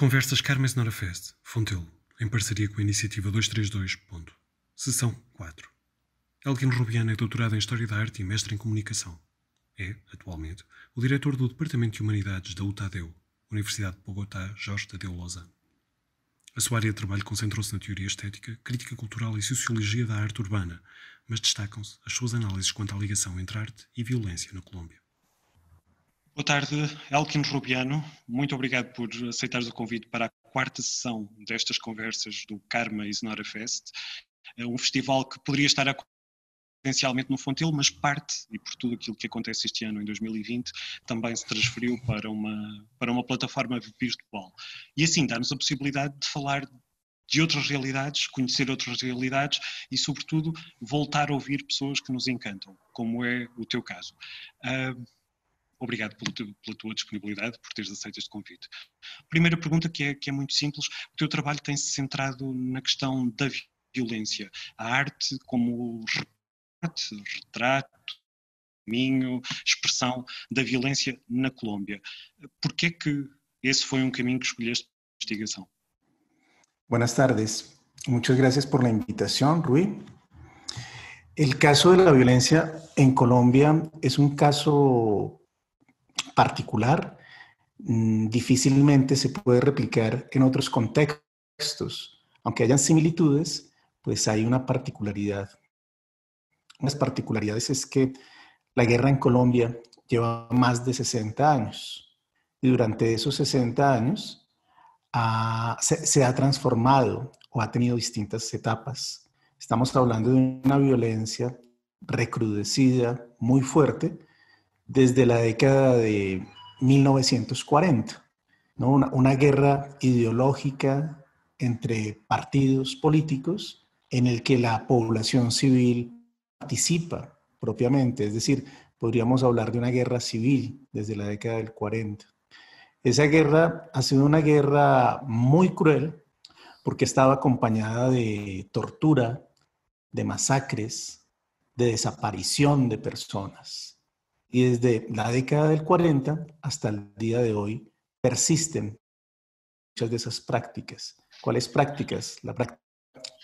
Conversas Carmen Senhora Fest, Fontelo, em parceria com a Iniciativa 232. Ponto. Sessão 4. Elgin Rubiano é doutorado em História da Arte e mestre em Comunicação. É, atualmente, o diretor do Departamento de Humanidades da UTADEU, Universidade de Bogotá, Jorge Tadeu Lozano. A sua área de trabalho concentrou-se na teoria estética, crítica cultural e sociologia da arte urbana, mas destacam-se as suas análises quanto à ligação entre arte e violência na Colômbia. Boa tarde, Elkin Rubiano. Muito obrigado por aceitares o convite para a quarta sessão destas conversas do Karma e Not Fest, é um festival que poderia estar a essencialmente no Fontil, mas parte, e por tudo aquilo que acontece este ano em 2020, também se transferiu para uma, para uma plataforma virtual. E assim dá-nos a possibilidade de falar de outras realidades, conhecer outras realidades e, sobretudo, voltar a ouvir pessoas que nos encantam, como é o teu caso. Uh, Obrigado pela, pela, tua disponibilidade, por teres aceito este convite. Primeira pergunta, que é, que é muito simples: o teu trabalho tem-se centrado na questão da violência, a arte como arte, retrato, caminho, expressão da violência na Colômbia. Por é que esse foi um caminho que escolheste para a investigação? Boas tardes. Muchas gracias por la invitación, Rui. El caso de la violencia en Colombia es un caso particular mm, difícilmente se puede replicar en otros contextos. Aunque hayan similitudes, pues hay una particularidad. Unas particularidades es que la guerra en Colombia lleva más de 60 años y durante esos 60 años se ha transformado o ha tenido distintas etapas. Estamos hablando de una violencia recrudecida, muy fuerte, desde la década de 1940, una, una guerra ideológica entre partidos políticos en el que la población civil participa propiamente, es decir, podríamos hablar de una guerra civil desde la década del 40. Esa guerra ha sido una guerra muy cruel porque estaba acompañada de tortura, de masacres, de desaparición de personas y desde la década del 40 hasta el día de hoy persisten muchas de esas prácticas. ¿Cuáles prácticas? La práctica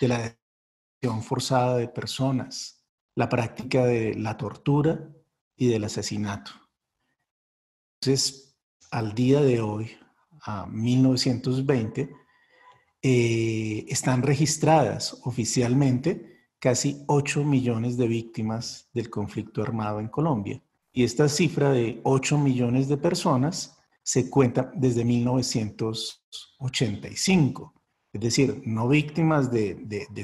de la detención forzada de personas, la práctica de la tortura y del asesinato. Entonces, al día de hoy, a 1920, eh, están registradas oficialmente casi 8 millones de víctimas del conflicto armado en Colombia. Y esta cifra de 8 millones de personas se cuenta desde 1985. Es decir, no víctimas de,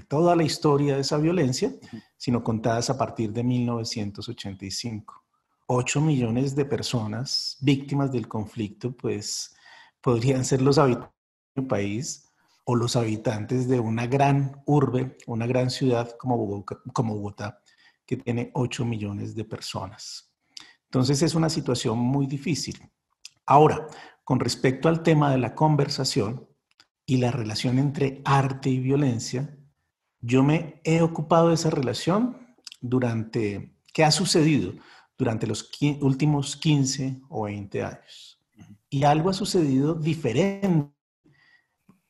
toda la historia de esa violencia, sino contadas a partir de 1985. 8 millones de personas víctimas del conflicto, pues podrían ser los habitantes de un país o los habitantes de una gran urbe, una gran ciudad como como Bogotá que tiene 8 millones de personas. Entonces es una situación muy difícil. Ahora, con respecto al tema de la conversación y la relación entre arte y violencia, yo me he ocupado de esa relación durante, ¿qué ha sucedido? Durante los últimos 15 o 20 años. Y algo ha sucedido diferente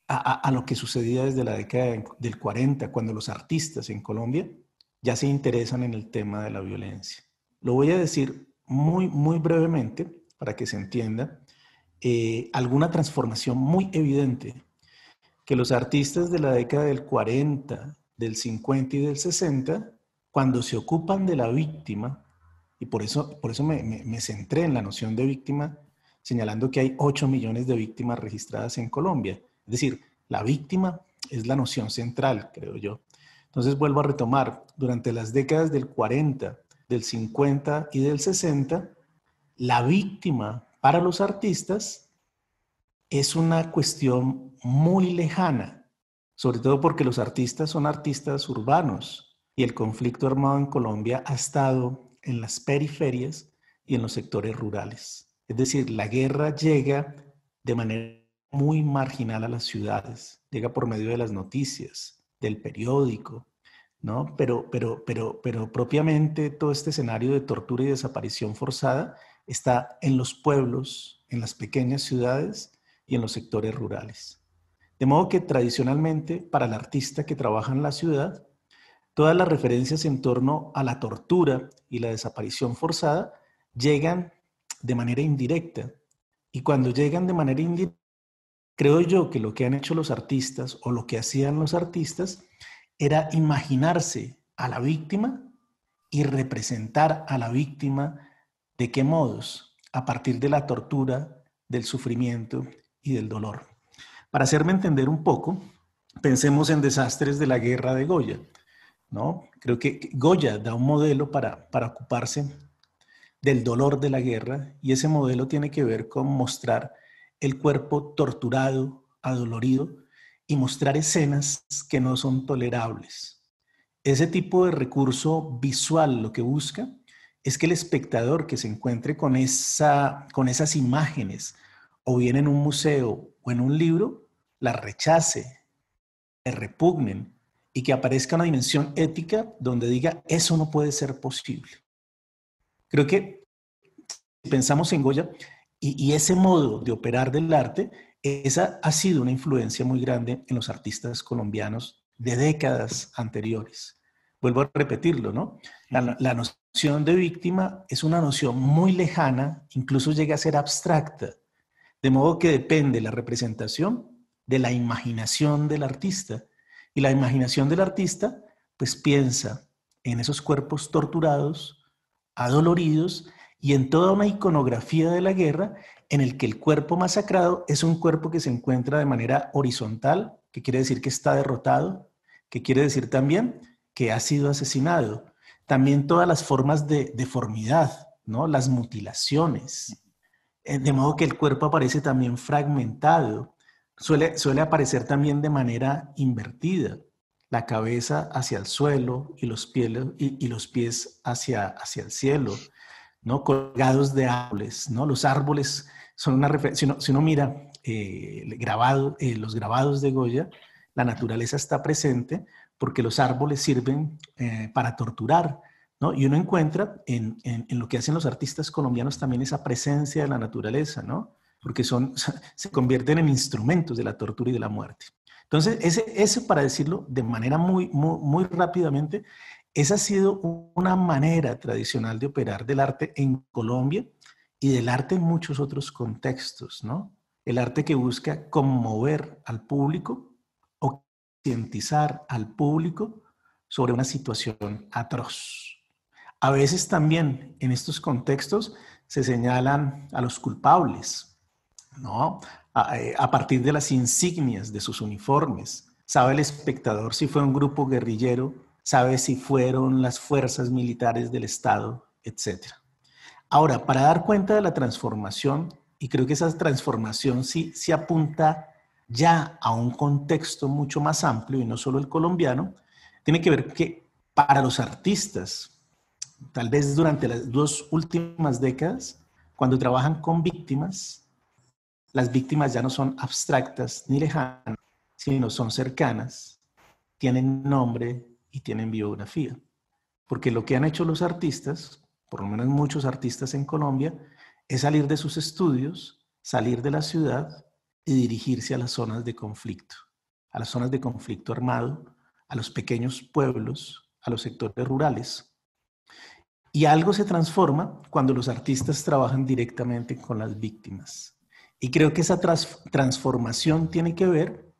a, lo que sucedía desde la década del 40, cuando los artistas en Colombia ya se interesan en el tema de la violencia. Lo voy a decir muy, muy brevemente, para que se entienda, eh, alguna transformación muy evidente que los artistas de la década del 40, del 50 y del 60, cuando se ocupan de la víctima, y por eso, por eso me, me centré en la noción de víctima, señalando que hay 8 millones de víctimas registradas en Colombia. Es decir, la víctima es la noción central, creo yo. Entonces vuelvo a retomar, durante las décadas del 40, del 50 y del 60, la víctima para los artistas es una cuestión muy lejana, sobre todo porque los artistas son artistas urbanos y el conflicto armado en Colombia ha estado en las periferias y en los sectores rurales. Es decir, la guerra llega de manera muy marginal a las ciudades, llega por medio de las noticias, del periódico, pero, pero, pero, pero propiamente todo este escenario de tortura y desaparición forzada está en los pueblos, en las pequeñas ciudades y en los sectores rurales. De modo que tradicionalmente, para el artista que trabaja en la ciudad, todas las referencias en torno a la tortura y la desaparición forzada llegan de manera indirecta. Y cuando llegan de manera indirecta, creo yo que lo que han hecho los artistas o lo que hacían los artistas era imaginarse a la víctima y representar a la víctima de qué modos, a partir de la tortura, del sufrimiento y del dolor. Para hacerme entender un poco, pensemos en desastres de la guerra de Goya. ¿no? Creo que Goya da un modelo para, para ocuparse del dolor de la guerra y ese modelo tiene que ver con mostrar el cuerpo torturado, adolorido, y mostrar escenas que no son tolerables. Ese tipo de recurso visual lo que busca es que el espectador que se encuentre con, esa, con esas imágenes o bien en un museo o en un libro, las rechace, le repugnen y que aparezca una dimensión ética donde diga, eso no puede ser posible. Creo que si pensamos en Goya y ese modo de operar del arte esa ha sido una influencia muy grande en los artistas colombianos de décadas anteriores. Vuelvo a repetirlo, ¿no? La, noción de víctima es una noción muy lejana, incluso llega a ser abstracta, de modo que depende la representación de la imaginación del artista. Y la imaginación del artista, pues piensa en esos cuerpos torturados, adoloridos y en toda una iconografía de la guerra en el que el cuerpo masacrado es un cuerpo que se encuentra de manera horizontal, que quiere decir que está derrotado, que quiere decir también que ha sido asesinado. También todas las formas de deformidad, ¿no? las mutilaciones. Eh, de modo que el cuerpo aparece también fragmentado. Suele, aparecer también de manera invertida. La cabeza hacia el suelo y los, pies, y los pies hacia, hacia el cielo colgados de árboles. ¿no? Los árboles son una referencia. Si uno, mira eh, eh, los grabados de Goya, la naturaleza está presente porque los árboles sirven eh, para torturar. ¿no? Y uno encuentra en, lo que hacen los artistas colombianos también esa presencia de la naturaleza, ¿no? porque son, se convierten en instrumentos de la tortura y de la muerte. Entonces, ese, ese para decirlo de manera muy, muy, muy rápidamente, esa ha sido una manera tradicional de operar del arte en Colombia y del arte en muchos otros contextos, ¿no? El arte que busca conmover al público o concientizar al público sobre una situación atroz. A veces también en estos contextos se señalan a los culpables, ¿no? a eh, partir de las insignias de sus uniformes. Sabe el espectador si fue un grupo guerrillero sabe si fueron las fuerzas militares del Estado, etc. Ahora, para dar cuenta de la transformación, y creo que esa transformación sí, se apunta ya a un contexto mucho más amplio y no solo el colombiano, tiene que ver que para los artistas, tal vez durante las dos últimas décadas, cuando trabajan con víctimas, las víctimas ya no son abstractas ni lejanas, sino son cercanas, tienen nombre, y tienen biografía. Porque lo que han hecho los artistas, por lo menos muchos artistas en Colombia, es salir de sus estudios, salir de la ciudad y dirigirse a las zonas de conflicto, a las zonas de conflicto armado, a los pequeños pueblos, a los sectores rurales. Y algo se transforma cuando los artistas trabajan directamente con las víctimas. Y creo que esa transformación tiene que ver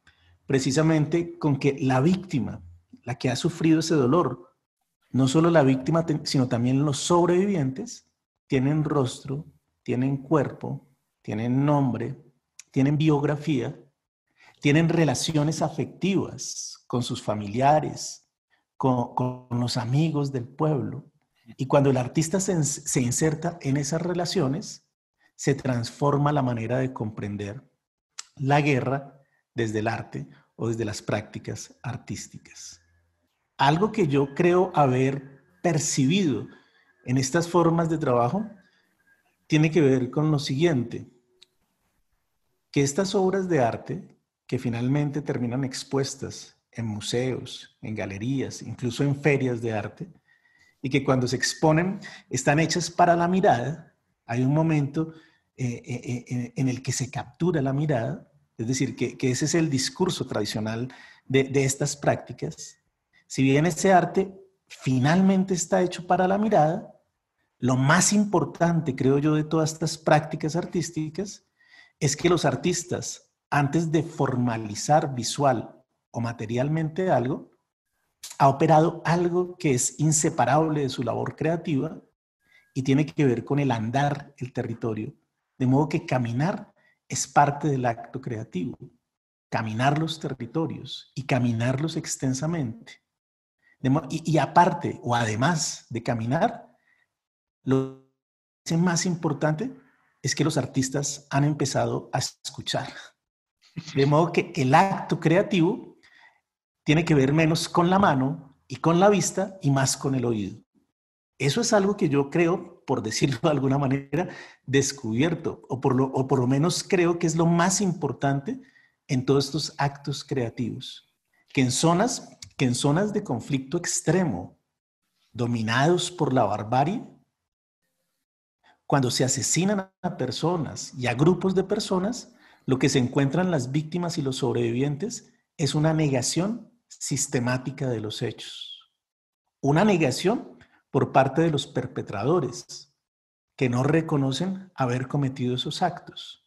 precisamente con que la víctima la que ha sufrido ese dolor. No solo la víctima, sino también los sobrevivientes tienen rostro, tienen cuerpo, tienen nombre, tienen biografía, tienen relaciones afectivas con sus familiares, con, los amigos del pueblo. Y cuando el artista se inserta en esas relaciones, se transforma la manera de comprender la guerra desde el arte o desde las prácticas artísticas. Algo que yo creo haber percibido en estas formas de trabajo tiene que ver con lo siguiente, que estas obras de arte que finalmente terminan expuestas en museos, en galerías, incluso en ferias de arte, y que cuando se exponen están hechas para la mirada, hay un momento eh, eh, eh, en el que se captura la mirada, es decir, que, ese es el discurso tradicional de estas prácticas, si bien ese arte finalmente está hecho para la mirada, lo más importante, creo yo, de todas estas prácticas artísticas es que los artistas, antes de formalizar visual o materialmente algo, ha operado algo que es inseparable de su labor creativa y tiene que ver con el andar el territorio. De modo que caminar es parte del acto creativo, caminar los territorios y caminarlos extensamente. Y, aparte o además de caminar, lo más importante es que los artistas han empezado a escuchar. De modo que el acto creativo tiene que ver menos con la mano y con la vista y más con el oído. Eso es algo que yo creo, por decirlo de alguna manera, descubierto, o por lo, o por lo menos creo que es lo más importante en todos estos actos creativos, que en zonas que en zonas de conflicto extremo, dominados por la barbarie, cuando se asesinan a personas y a grupos de personas, lo que se encuentran las víctimas y los sobrevivientes es una negación sistemática de los hechos. Una negación por parte de los perpetradores, que no reconocen haber cometido esos actos.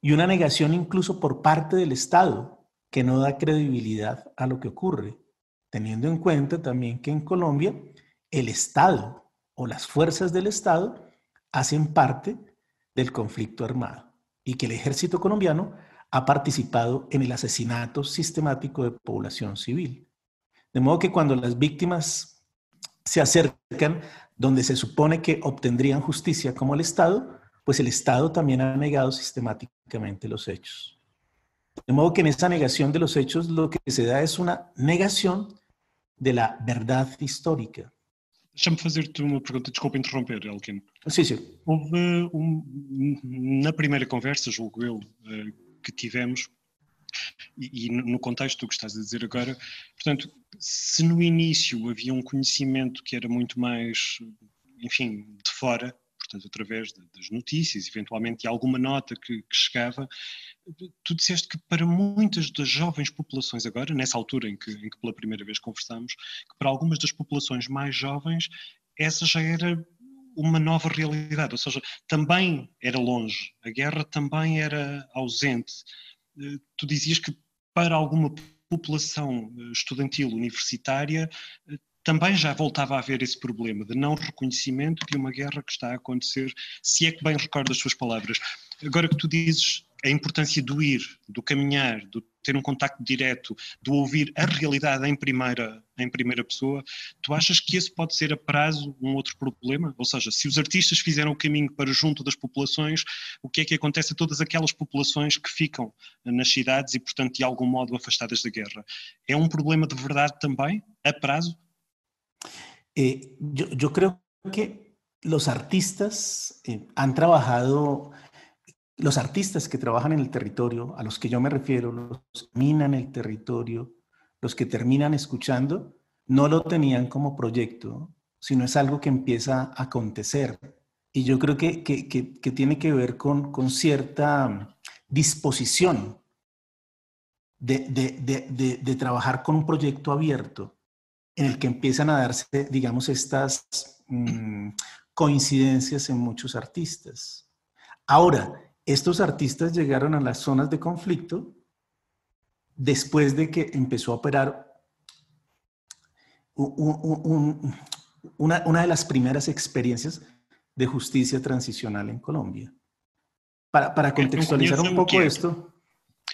Y una negación incluso por parte del Estado, que no da credibilidad a lo que ocurre, teniendo en cuenta también que en Colombia el Estado o las fuerzas del Estado hacen parte del conflicto armado y que el ejército colombiano ha participado en el asesinato sistemático de población civil. De modo que cuando las víctimas se acercan donde se supone que obtendrían justicia como el Estado, pues el Estado también ha negado sistemáticamente los hechos. De modo que en esa negación de los hechos lo que se da es una negación de la verdad histórica. Deixa-me fazer-te uma pergunta, desculpa interromper, Elkin. Sim, sim. Houve, um, na primeira conversa, julgo eu, eh, que tivemos, e, e no contexto do que estás a dizer agora, portanto, se no início havia um conhecimento que era muito mais, enfim, de fora, portanto, através das notícias, eventualmente de alguma nota que, que chegava, tu disseste que para muitas das jovens populações agora, nessa altura em que, em que pela primeira vez conversámos, que para algumas das populações mais jovens, essa já era uma nova realidade, ou seja, também era longe, a guerra também era ausente. Eh, tu dizias que para alguma população eh, estudantil universitária eh, também já voltava a haver esse problema de não reconhecimento de uma guerra que está a acontecer, se é que bem recordo as suas palavras. Agora que tu dizes a importância do ir, do caminhar, do ter um contacto direto, do ouvir a realidade em primeira, em primeira pessoa, tu achas que esse pode ser a prazo um outro problema? Ou seja, se os artistas fizeram o caminho para junto das populações, o que é que acontece a todas aquelas populações que ficam nas cidades e, portanto, de algum modo afastadas da guerra? É um problema de verdade também, a prazo? eu, eh, eu creio que os artistas eh, han trabalhado los artistas que trabajan en el territorio, a los que yo me refiero, los que minan el territorio, los que terminan escuchando, no lo tenían como proyecto, sino es algo que empieza a acontecer. Y yo creo que, que, que, tiene que ver con, con cierta mm, disposición de, de, de, de, trabajar con un proyecto abierto en el que empiezan a darse, digamos, estas mm, coincidencias en muchos artistas. Ahora, estos artistas llegaron a las zonas de conflicto después de que empezó a operar una, de las primeras experiencias de justicia transicional en Colombia. Para, contextualizar un poco esto.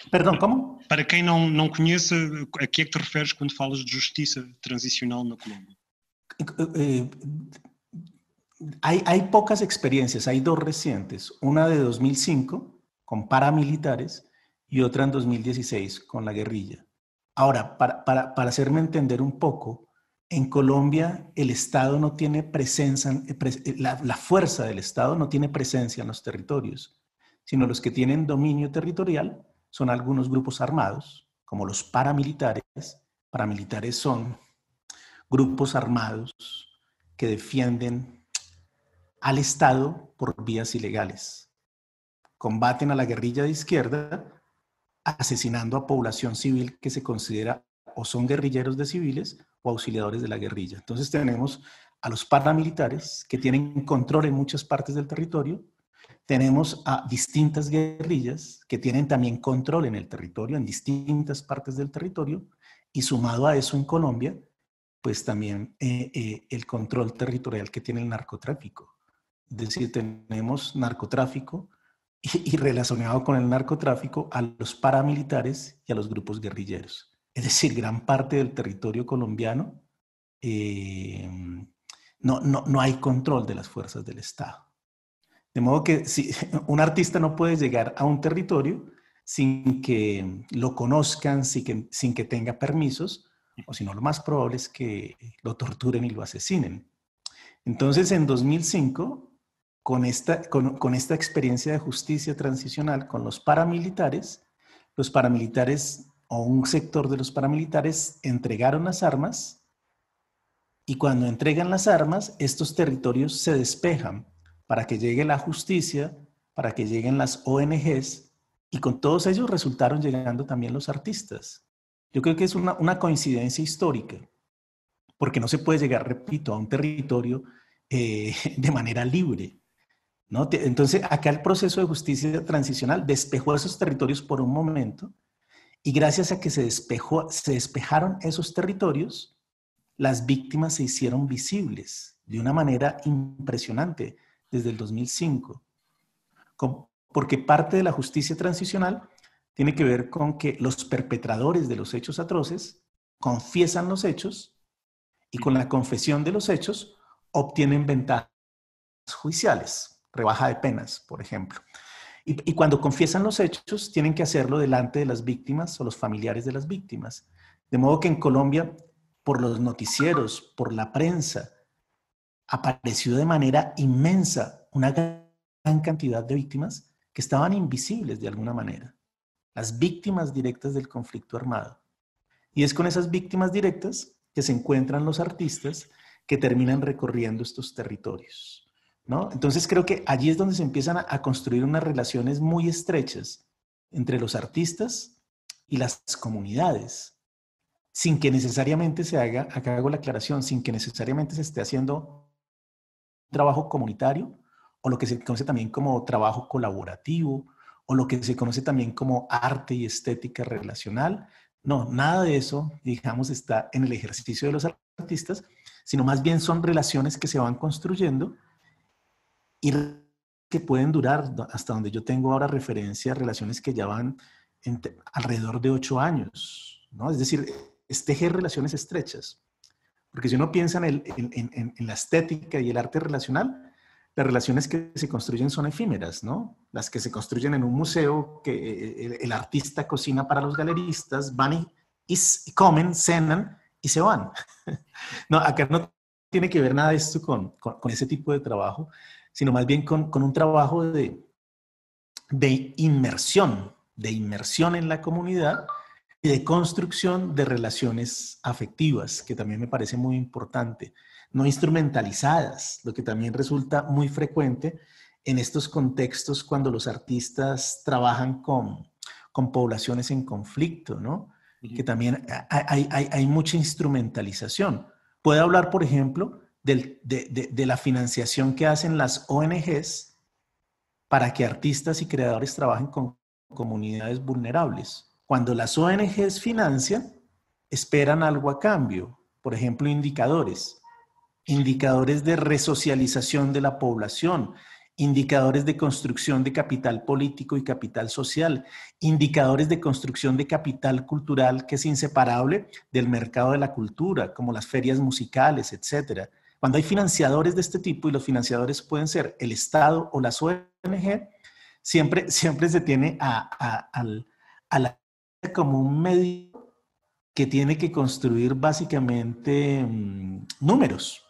Perdón, ¿cómo? Para quien no no conoce, a qué te refieres cuando hablas de justicia transicional en Colombia? Eh, eh, hay, pocas experiencias, hay dos recientes, una de 2005 con paramilitares y otra en 2016 con la guerrilla. Ahora, para, hacerme entender un poco, en Colombia el Estado no tiene presencia, eh, eh, la, fuerza del Estado no tiene presencia en los territorios, sino los que tienen dominio territorial son algunos grupos armados, como los paramilitares. Paramilitares son grupos armados que defienden al Estado por vías ilegales. Combaten a la guerrilla de izquierda asesinando a población civil que se considera o son guerrilleros de civiles o auxiliadores de la guerrilla. Entonces tenemos a los paramilitares que tienen control en muchas partes del territorio, tenemos a distintas guerrillas que tienen también control en el territorio, en distintas partes del territorio, y sumado a eso en Colombia, pues también eh, eh, el control territorial que tiene el narcotráfico. Es decir, tenemos narcotráfico y, relacionado con el narcotráfico a los paramilitares y a los grupos guerrilleros. Es decir, gran parte del territorio colombiano eh, no, no, hay control de las fuerzas del Estado. De modo que si, un artista no puede llegar a un territorio sin que lo conozcan, que, sin que tenga permisos, o si no, lo más probable es que lo torturen y lo asesinen. Entonces, en 2005, con esta, experiencia de justicia transicional con los paramilitares, los paramilitares o un sector de los paramilitares entregaron las armas y cuando entregan las armas, estos territorios se despejan para que llegue la justicia, para que lleguen las ONGs y con todos ellos resultaron llegando también los artistas. Yo creo que es una, coincidencia histórica, porque no se puede llegar, repito, a un territorio eh, de manera libre. Entonces, acá el proceso de justicia transicional despejó esos territorios por un momento y gracias a que se, despejaron esos territorios, las víctimas se hicieron visibles de una manera impresionante desde el 2005. porque parte de la justicia transicional tiene que ver con que los perpetradores de los hechos atroces confiesan los hechos y con la confesión de los hechos obtienen ventajas judiciales rebaja de penas, por ejemplo. Y, cuando confiesan los hechos, tienen que hacerlo delante de las víctimas o los familiares de las víctimas. De modo que en Colombia, por los noticieros, por la prensa, apareció de manera inmensa una gran cantidad de víctimas que estaban invisibles de alguna manera, las víctimas directas del conflicto armado. Y es con esas víctimas directas que se encuentran los artistas que terminan recorriendo estos territorios. Entonces creo que allí es donde se empiezan a, a construir unas relaciones muy estrechas entre los artistas y las comunidades, sin que necesariamente se haga, acá hago la aclaración, sin que necesariamente se esté haciendo trabajo comunitario o lo que se conoce también como trabajo colaborativo o lo que se conoce también como arte y estética relacional. No, nada de eso, digamos, está en el ejercicio de los artistas, sino más bien son relaciones que se van construyendo y que pueden durar, hasta donde yo tengo ahora referencia, relaciones que ya van alrededor de ocho años, ¿no? Es decir, es relaciones estrechas. Porque si uno piensa en, la estética y el arte relacional, las relaciones que se construyen son efímeras, ¿no? Las que se construyen en un museo, que eh, el, artista cocina para los galeristas, van y, comen, cenan y se van. no, acá no tiene que ver nada esto con, con, con ese tipo de trabajo, sino más bien con, con un trabajo de, de inmersión, de inmersión en la comunidad y de construcción de relaciones afectivas, que también me parece muy importante, no instrumentalizadas, lo que también resulta muy frecuente en estos contextos cuando los artistas trabajan con, con poblaciones en conflicto, ¿no? Que también hay, hay, hay, mucha instrumentalización. Puede hablar, por ejemplo, de, la financiación que hacen las ONGs para que artistas y creadores trabajen con comunidades vulnerables. Cuando las ONGs financian, esperan algo a cambio, por ejemplo, indicadores, indicadores de resocialización de la población, indicadores de construcción de capital político y capital social, indicadores de construcción de capital cultural que es inseparable del mercado de la cultura, como las ferias musicales, etcétera cuando hay financiadores de este tipo, y los financiadores pueden ser el Estado o las ONG, siempre, siempre se tiene a, a, al, la como un medio que tiene que construir básicamente mm, números,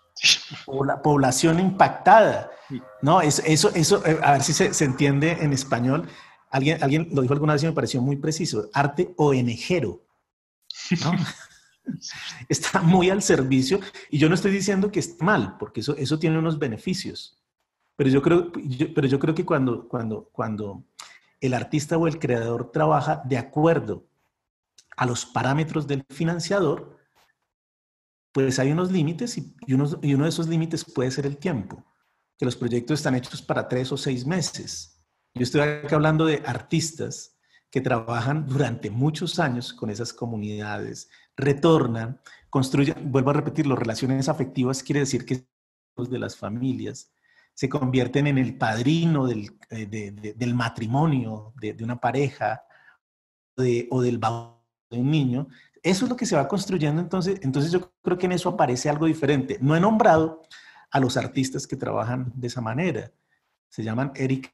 o la población impactada. No, es eso, eso eh, a ver si se, se, entiende en español. Alguien, alguien lo dijo alguna vez y me pareció muy preciso, arte ONGero. ¿no? está muy al servicio y yo no estoy diciendo que esté mal, porque eso, eso tiene unos beneficios. Pero yo creo, pero yo creo que cuando, cuando, cuando el artista o el creador trabaja de acuerdo a los parámetros del financiador, pues hay unos límites y, y, y uno de esos límites puede ser el tiempo, que los proyectos están hechos para tres o seis meses. Yo estoy acá hablando de artistas que trabajan durante muchos años con esas comunidades, retorna, construyen, vuelvo a repetirlo, relaciones afectivas quiere decir que los de las familias se convierten en el padrino del, eh, matrimonio, de, una pareja o del de un niño. Eso es lo que se va construyendo entonces. Entonces yo creo que en eso aparece algo diferente. No he nombrado a los artistas que trabajan de esa manera. Se llaman Eric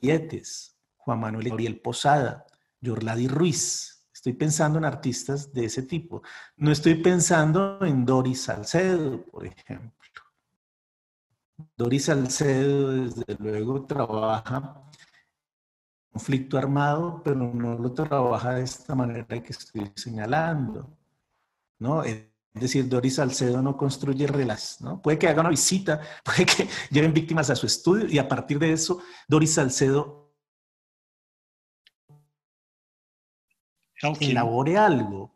Dietes, Juan Manuel Gabriel Posada, Yorladi Ruiz. Estoy pensando en artistas de ese tipo. No estoy pensando en Doris Salcedo, por ejemplo. Doris Salcedo, desde luego, trabaja conflicto armado, pero no lo trabaja de esta manera que estoy señalando. ¿no? Es decir, Doris Salcedo no construye relas. ¿no? Puede que haga una visita, puede que lleven víctimas a su estudio y a partir de eso, Doris Salcedo Elabore algo,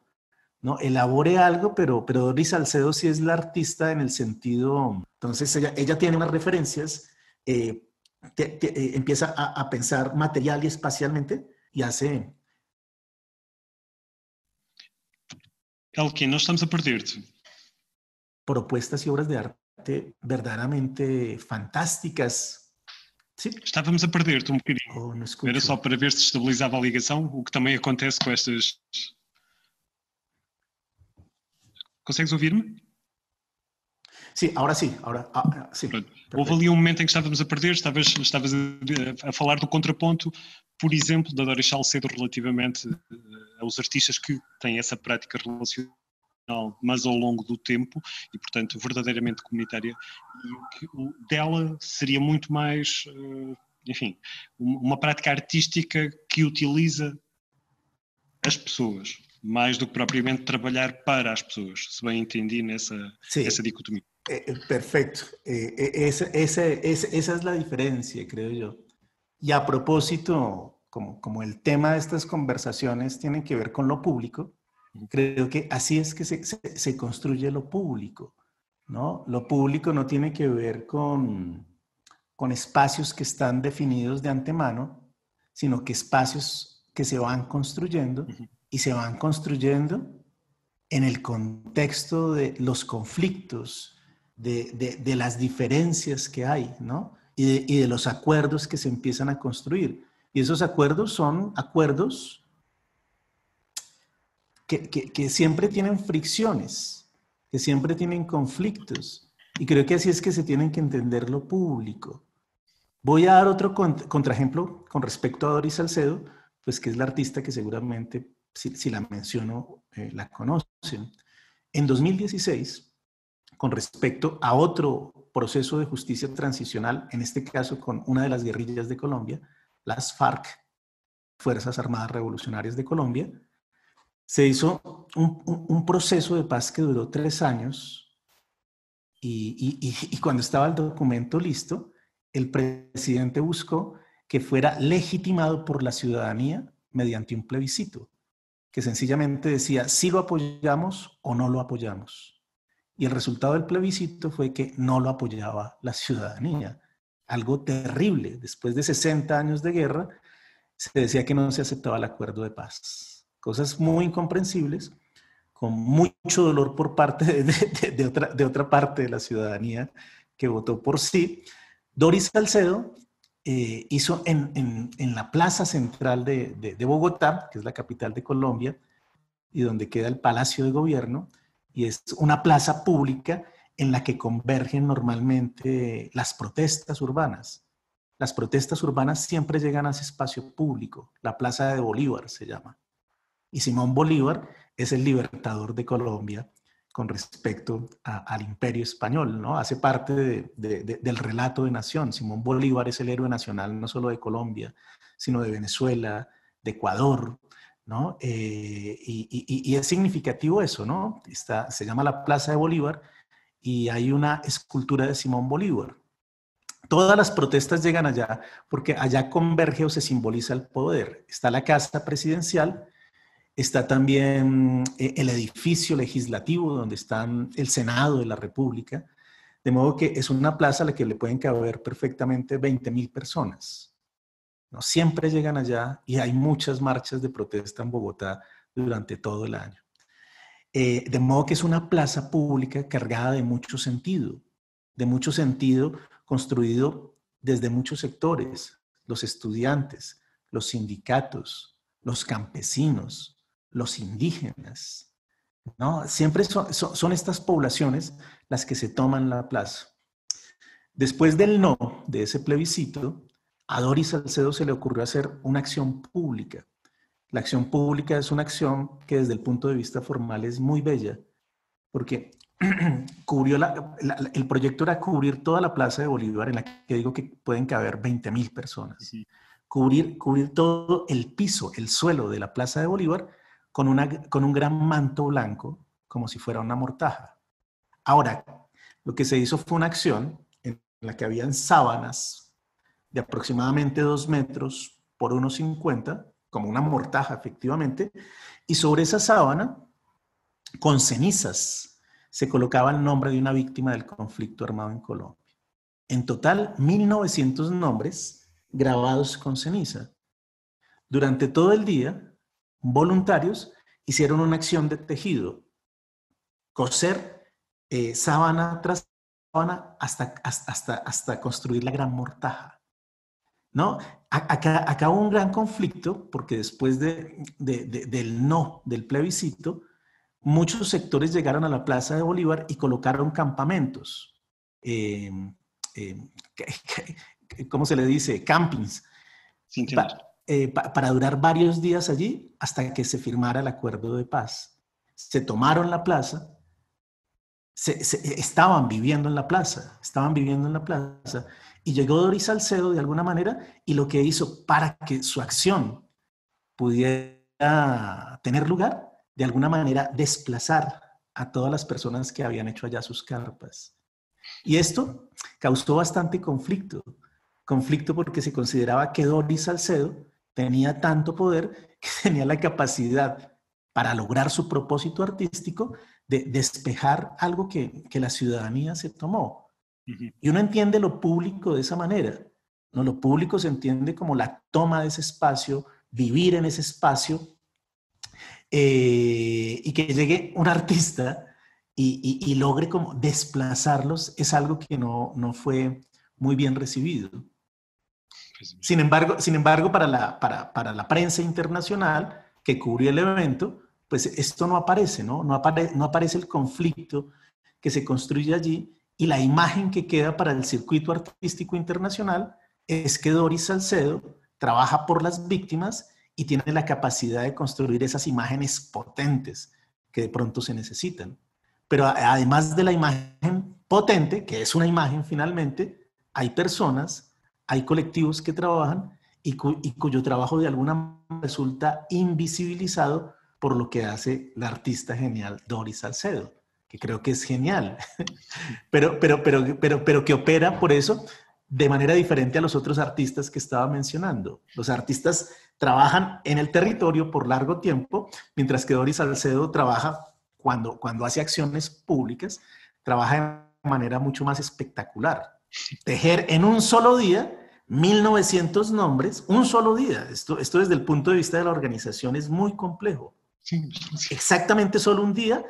¿no? Elabore algo, pero, pero Doris Salcedo sí es la artista en el sentido, entonces ella, tiene unas referencias, eh, eh, empieza a, pensar material y espacialmente y hace... que no estamos a Propuestas y obras de arte verdaderamente fantásticas, Sim. Estávamos a perder-te um bocadinho. Oh, Era só para ver se estabilizava a ligação, o que também acontece com estas. Consegues ouvir-me? Sim, agora sim. Agora, ah, ah sim. Houve ali um momento em que estávamos a perder, estavas, estavas a, a, falar do contraponto, por exemplo, da Doris Salcedo relativamente eh, aos artistas que têm essa prática relacionada mas ao longo do tempo e, portanto, verdadeiramente comunitária, e o que dela seria muito mais, eh, enfim, uma prática artística que utiliza as pessoas, mais do que propriamente trabalhar para as pessoas, se bem entendi nessa, essa dicotomia. É, é perfeito, é, é, essa, essa, essa, é a diferença, creio eu. E a propósito, como, como el tema de estas conversaciones tiene que ver com lo público, Creo que así es que se, se, construye lo público, ¿no? Lo público no tiene que ver con, con espacios que están definidos de antemano, sino que espacios que se van construyendo y se van construyendo en el contexto de los conflictos, de, de, de las diferencias que hay, ¿no? Y de, y de los acuerdos que se empiezan a construir. Y esos acuerdos son acuerdos que, siempre tienen fricciones, que siempre tienen conflictos. Y creo que así es que se tienen que entender lo público. Voy a dar otro contraejemplo con respecto a Doris Salcedo, pues que es la artista que seguramente, si, la menciono, eh, la conocen. En 2016, con respecto a otro proceso de justicia transicional, en este caso con una de las guerrillas de Colombia, las FARC, Fuerzas Armadas Revolucionarias de Colombia, se hizo un, proceso de paz que duró tres años y, y cuando estaba el documento listo, el presidente buscó que fuera legitimado por la ciudadanía mediante un plebiscito, que sencillamente decía si lo apoyamos o no lo apoyamos. Y el resultado del plebiscito fue que no lo apoyaba la ciudadanía. Algo terrible. Después de 60 años de guerra, se decía que no se aceptaba el acuerdo de paz cosas muy incomprensibles, con mucho dolor por parte de, otra, parte de la ciudadanía que votó por sí. Doris Salcedo eh, hizo en, la plaza central de, Bogotá, que es la capital de Colombia, y donde queda el Palacio de Gobierno, y es una plaza pública en la que convergen normalmente las protestas urbanas. Las protestas urbanas siempre llegan a ese espacio público, la Plaza de Bolívar se llama y Simón Bolívar es el libertador de Colombia con respecto al imperio español, ¿no? Hace parte del relato de nación. Simón Bolívar es el héroe nacional no solo de Colombia, sino de Venezuela, de Ecuador, ¿no? Eh, y, es significativo eso, ¿no? Está, se llama la Plaza de Bolívar y hay una escultura de Simón Bolívar. Todas las protestas llegan allá porque allá converge o se simboliza el poder. Está la casa presidencial, Está también eh, el edificio legislativo donde está el Senado de la República. De modo que es una plaza a la que le pueden caber perfectamente 20 mil personas. ¿no? Siempre llegan allá y hay muchas marchas de protesta en Bogotá durante todo el año. Eh, de modo que es una plaza pública cargada de mucho sentido, de mucho sentido construido desde muchos sectores, los estudiantes, los sindicatos, los campesinos, los indígenas. ¿no? Siempre son, estas poblaciones las que se toman la plaza. Después del no de ese plebiscito, a Doris Salcedo se le ocurrió hacer una acción pública. La acción pública es una acción que desde el punto de vista formal es muy bella, porque cubrió el proyecto era cubrir toda la plaza de Bolívar, en la que digo que pueden caber 20.000 personas. Cubrir, cubrir todo el piso, el suelo de la plaza de Bolívar con, una, con un gran manto blanco, como si fuera una mortaja. Ahora, lo que se hizo fue una acción en la que habían sábanas de aproximadamente dos metros por 1,50, como una mortaja efectivamente, y sobre esa sábana, con cenizas, se colocaba el nombre de una víctima del conflicto armado en Colombia. En total, 1.900 nombres grabados con ceniza. Durante todo el día, voluntarios hicieron una acción de tejido, coser eh, sábana tras sábana hasta, hasta, hasta, construir la gran mortaja. ¿No? Acá, hubo un gran conflicto porque después de, del no, del plebiscito, muchos sectores llegaron a la Plaza de Bolívar y colocaron campamentos, em, em, ¿cómo se le dice? Campings. Sin claro eh, para durar varios días allí hasta que se firmara el acuerdo de paz. Se tomaron la plaza, e, estaban viviendo en la plaza, estaban viviendo en la plaza, y llegó Doris Salcedo de alguna manera y lo que hizo para que su acción pudiera tener lugar, de alguna manera desplazar a todas las personas que habían hecho allá sus carpas. Y esto causó bastante conflicto, conflicto porque se consideraba que Doris Salcedo tenía tanto poder que tenía la capacidad para lograr su propósito artístico de despejar algo que, la ciudadanía se tomó. Y uno entiende lo público de esa manera. ¿no? Lo público se entiende como la toma de ese espacio, vivir en ese espacio, eh, y que llegue un artista y, logre como desplazarlos, es algo que no fue muy bien recibido. Sin embargo, sin embargo para, la, para, la prensa internacional que cubrió el evento, pues esto no aparece, ¿no? No, no aparece el conflicto que se construye allí y la imagen que queda para el circuito artístico internacional es que Doris Salcedo trabaja por las víctimas y tiene la capacidad de construir esas imágenes potentes que de pronto se necesitan. Pero además de la imagen potente, que es una imagen finalmente, hay personas hay colectivos que trabajan y, cuyo trabajo de alguna manera resulta invisibilizado por lo que hace la artista genial Doris Salcedo, que creo que es genial, pero, pero, pero, pero, pero que opera por eso de manera diferente a los otros artistas que estaba mencionando. Los artistas trabajan en el territorio por largo tiempo, mientras que Doris Salcedo trabaja cuando, cuando hace acciones públicas, trabaja de manera mucho más espectacular. Tejer en un solo día 1900 nombres, un solo día. Esto, desde el punto de vista de la organización es muy complejo. Exactamente solo un día.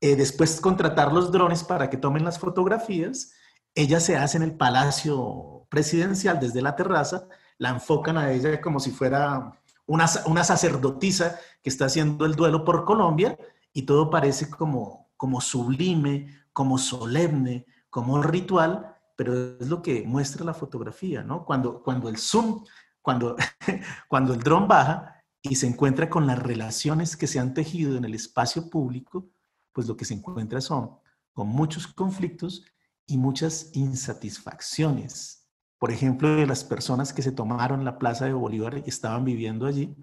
Eh, después contratar los drones para que tomen las fotografías. Ella se hace en el palacio presidencial desde la terraza. La enfocan a ella como si fuera una, sacerdotisa que está haciendo el duelo por Colombia y todo parece como, como sublime, como solemne, como ritual pero es lo que muestra la fotografía, ¿no? Cuando, cuando el zoom, cuando, cuando el dron baja y se encuentra con las relaciones que se han tejido en el espacio público, pues lo que se encuentra son con muchos conflictos y muchas insatisfacciones. Por ejemplo, de las personas que se tomaron la Plaza de Bolívar y estaban viviendo allí,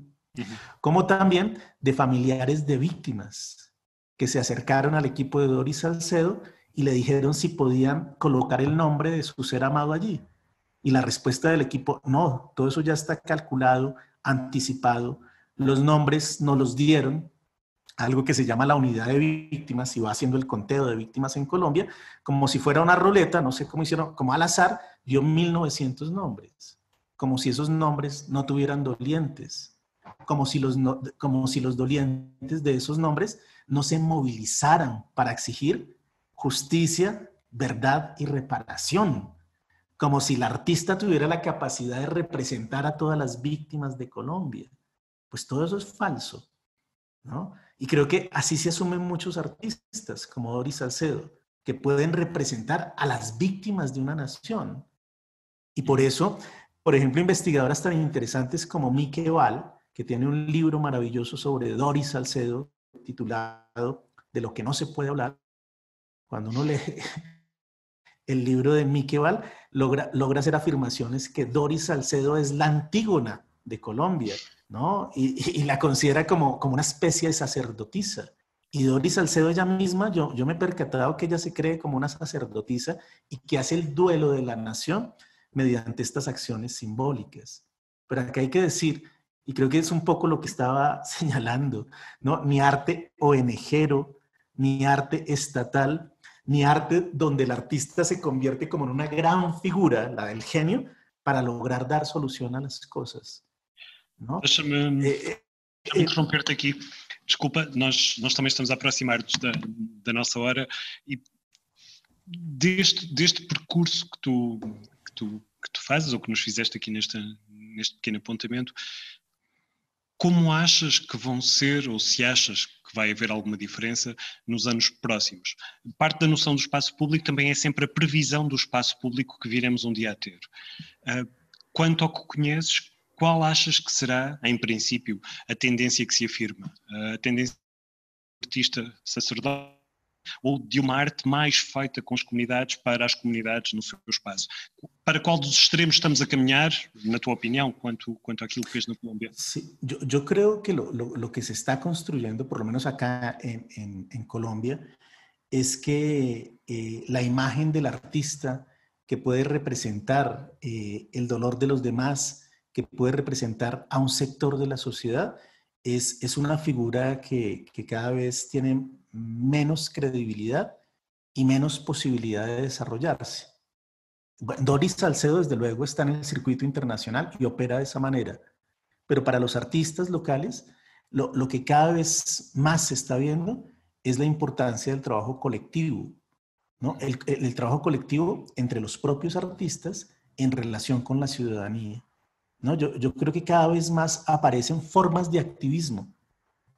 como también de familiares de víctimas que se acercaron al equipo de Doris Salcedo y le dijeron si podían colocar el nombre de su ser amado allí. Y la respuesta del equipo, no, todo eso ya está calculado, anticipado, los nombres no los dieron, algo que se llama la unidad de víctimas y va haciendo el conteo de víctimas en Colombia, como si fuera una ruleta, no sé cómo hicieron, como al azar, dio 1900 nombres, como si esos nombres no tuvieran dolientes, como si los, como si los dolientes de esos nombres no se movilizaran para exigir justicia, verdad y reparación, como si el artista tuviera la capacidad de representar a todas las víctimas de Colombia. Pues todo eso es falso, ¿no? Y creo que así se asumen muchos artistas, como Doris Salcedo, que pueden representar a las víctimas de una nación. Y por eso, por ejemplo, investigadoras tan interesantes como Mike Val, que tiene un libro maravilloso sobre Doris Salcedo, titulado De lo que no se puede hablar, cuando uno lee el libro de Miqueval, logra, logra hacer afirmaciones que Doris Salcedo es la Antígona de Colombia, ¿no? Y, la considera como, como una especie de sacerdotisa. Y Doris Salcedo ella misma, yo, yo me he percatado que ella se cree como una sacerdotisa y que hace el duelo de la nación mediante estas acciones simbólicas. Pero aquí hay que decir, y creo que es un poco lo que estaba señalando, ¿no? Ni arte ONGero, ni arte estatal, ni arte donde el artista se convierte como en una gran figura, la del genio, para lograr dar solución a las cosas. ¿no? Déjame eh, eh, eh interrumpirte aquí. Desculpa, nós, nós também estamos a aproximar-nos da, da nossa hora e deste, deste percurso que tu, que, tu, que tu fazes ou que nos fizeste aqui neste, neste pequeno apontamento, como achas que vão ser, ou se achas que vai haver alguma diferença nos anos próximos. Parte da noção do espaço público também é sempre a previsão do espaço público que viremos um dia a ter. Ah, quanto ao que conheces, qual achas que será, em princípio, a tendência que se afirma? Ah, a tendência artista sacerdote ou de uma arte mais feita com as comunidades para as comunidades no seu espaço. Para qual dos extremos estamos a caminhar, na tua opinião, quanto, quanto aquilo que fez na Colômbia? Sí, eu creio que lo, lo, lo, que se está construindo, por lo menos acá em em Colômbia, é es que eh, la imagen del artista que pode representar eh, dolor de los demás, que pode representar a um sector de la sociedad, es, una figura que, cada vez tiene menos credibilidad y menos posibilidad de desarrollarse. Doris Salcedo, desde luego, está en el circuito internacional y opera de esa manera. Pero para los artistas locales, lo, que cada vez más se está viendo es la importancia del trabajo colectivo, el trabajo colectivo entre los propios artistas en relación con la ciudadanía yo, creo que cada vez más aparecen formas de activismo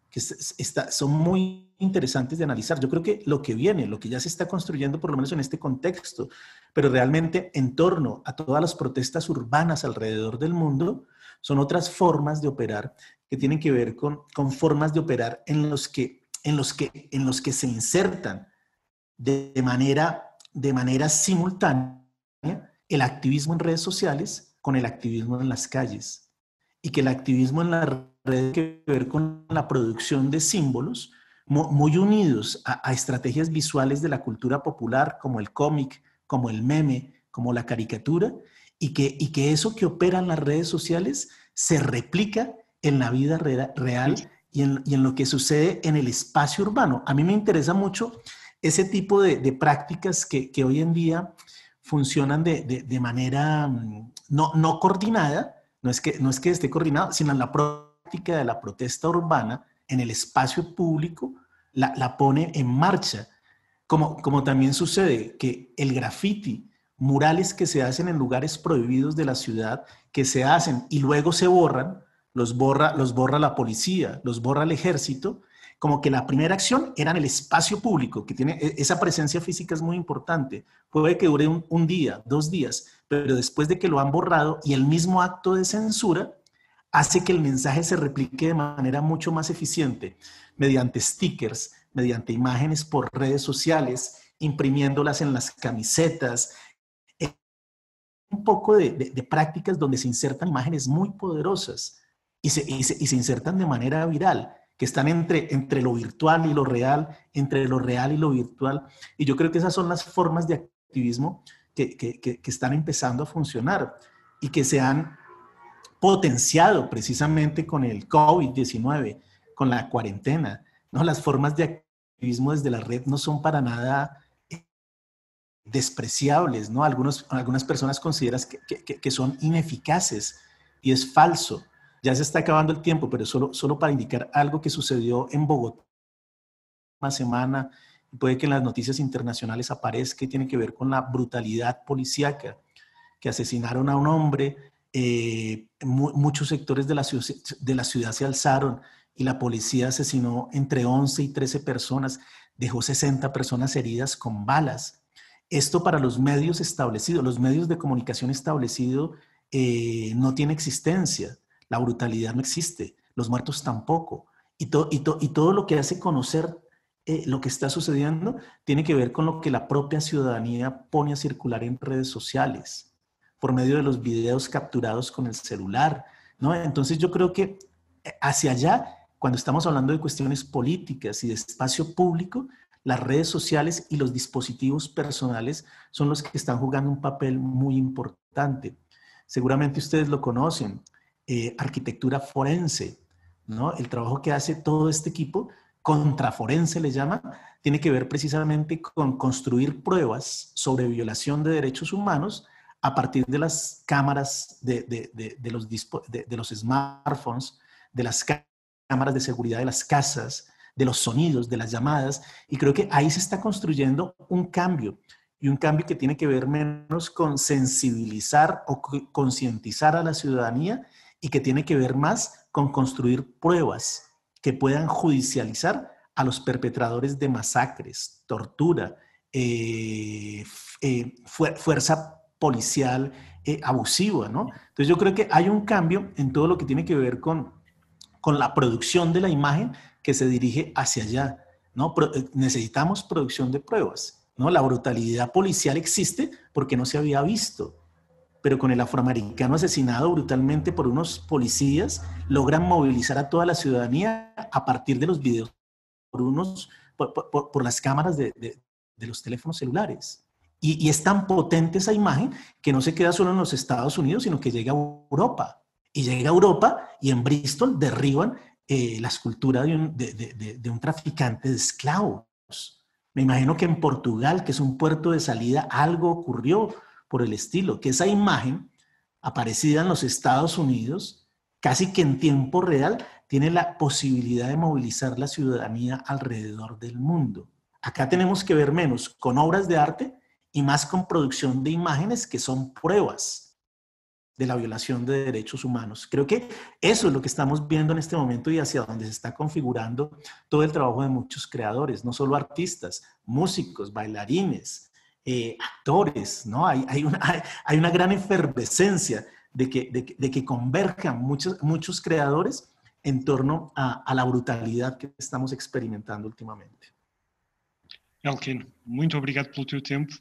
que son muy interesantes de analizar. Yo creo que lo que viene, lo que ya se está construyendo, por lo menos en este contexto, pero realmente en torno a todas las protestas urbanas alrededor del mundo, son otras formas de operar que tienen que ver con, con formas de operar en los, que, en, los que, en los que se insertan de manera, de manera simultánea el activismo en redes sociales con el activismo en las calles y que el activismo en las redes tiene que ver con la producción de símbolos muy unidos a, estrategias visuales de la cultura popular como el cómic, como el meme, como la caricatura, y que, y que eso que opera en las redes sociales se replica en la vida real y, en, lo que sucede en el espacio urbano. A mí me interesa mucho ese tipo de, prácticas que, que hoy en día funcionan de, de, manera mm, no, no, coordinada, no es, que, no es que esté coordinado, sino en la práctica de la protesta urbana en el espacio público la, la pone en marcha. Como, como también sucede que el graffiti, murales que se hacen en lugares prohibidos de la ciudad, que se hacen y luego se borran, los borra, los borra la policía, los borra el ejército, como que la primera acción era en el espacio público, que tiene e, esa presencia física es muy importante. Puede que dure un, día, dos días, pero después de que lo han borrado y el mismo acto de censura hace que el mensaje se replique de manera mucho más eficiente, mediante stickers, mediante imágenes por redes sociales, imprimiéndolas en las camisetas, e, un poco de, prácticas donde se insertan imágenes muy poderosas y se, y se insertan de manera viral que están entre, entre lo virtual y lo real, entre lo real y lo virtual. Y yo creo que esas son las formas de activismo que, están empezando a funcionar y que se han potenciado precisamente con el COVID-19, con la cuarentena. ¿no? Las formas de activismo desde la red no son para nada eh, despreciables, ¿no? Algunos, algunas personas consideran que, son ineficaces y es falso. Ya se está acabando el tiempo, pero solo, solo para indicar algo que sucedió en Bogotá una semana, puede que en las noticias internacionales aparezca y tiene que ver con la brutalidad policíaca, que asesinaron a un hombre, eh, muchos sectores de la, de la ciudad se alzaron y la policía asesinó entre 11 y 13 personas, dejó 60 personas heridas con balas. Esto para los medios establecidos, los medios de comunicación establecidos eh, no tiene existencia. La brutalidad no existe, los muertos tampoco. Y, y, todo lo que hace conocer eh, lo que está sucediendo tiene que ver con lo que la propia ciudadanía pone a circular en redes sociales, por medio de los videos capturados con el celular. ¿no? Entonces yo creo que eh, hacia allá, cuando estamos hablando de cuestiones políticas y de espacio público, las redes sociales y los dispositivos personales son los que están jugando un papel muy importante. Seguramente ustedes lo conocen. Eh, arquitectura forense, ¿no? El trabajo que hace todo este equipo, contraforense le llama, tiene que ver precisamente con construir pruebas sobre violación de derechos humanos a partir de las cámaras los, de los smartphones, de las cámaras de seguridad de las casas, de los sonidos, de las llamadas, y creo que ahí se está construyendo un cambio, y un cambio que tiene que ver menos con sensibilizar o concientizar a la ciudadanía y que tiene que ver más con construir pruebas que puedan judicializar a los perpetradores de masacres, tortura, eh, eh, fuerza policial eh, abusiva, ¿no? Entonces yo creo que hay un cambio en todo lo que tiene que ver con, con la producción de la imagen que se dirige hacia allá, ¿no? necesitamos producción de pruebas, ¿no? La brutalidad policial existe porque no se había visto, pero con el afroamericano asesinado brutalmente por unos policías, logran movilizar a toda la ciudadanía a partir de los videos por, unos, por, las cámaras de, los teléfonos celulares. Y, es tan potente esa imagen que no se queda solo en los Estados Unidos, sino que llega a Europa. Y llega a Europa y en Bristol derriban eh, la escultura de un, de un traficante de esclavos. Me imagino que en Portugal, que es un puerto de salida, algo ocurrió por el estilo, que esa imagen aparecida en los Estados Unidos, casi que en tiempo real, tiene la posibilidad de movilizar la ciudadanía alrededor del mundo. Acá tenemos que ver menos con obras de arte y más con producción de imágenes que son pruebas de la violación de derechos humanos. Creo que eso es lo que estamos viendo en este momento y hacia donde se está configurando todo el trabajo de muchos creadores, no solo artistas, músicos, bailarines, eh, actores, ¿no? Hay, hay, una, hay, hay, una, gran efervescencia de que, de, de que converjan muchos, muchos creadores en torno a, a, la brutalidade que estamos experimentando ultimamente. Elkin, muito obrigado pelo teu tempo,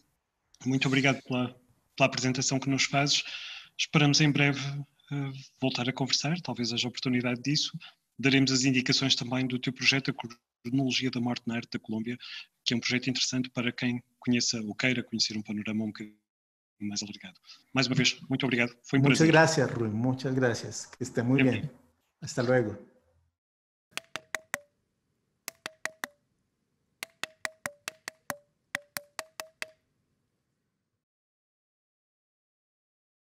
muito obrigado pela, pela apresentação que nos fazes. Esperamos em breve uh, voltar a conversar, talvez haja oportunidade disso daremos as indicações também do teu projeto, a Cronologia da Morte na Arte da Colômbia, que é um projeto interessante para quem conheça ou queira conhecer um panorama um bocadinho mais alargado. Mais uma vez, muito obrigado. Foi um Muchas prazer. gracias, Rui. Muchas gracias. Que esté muy bem. bien. Hasta luego.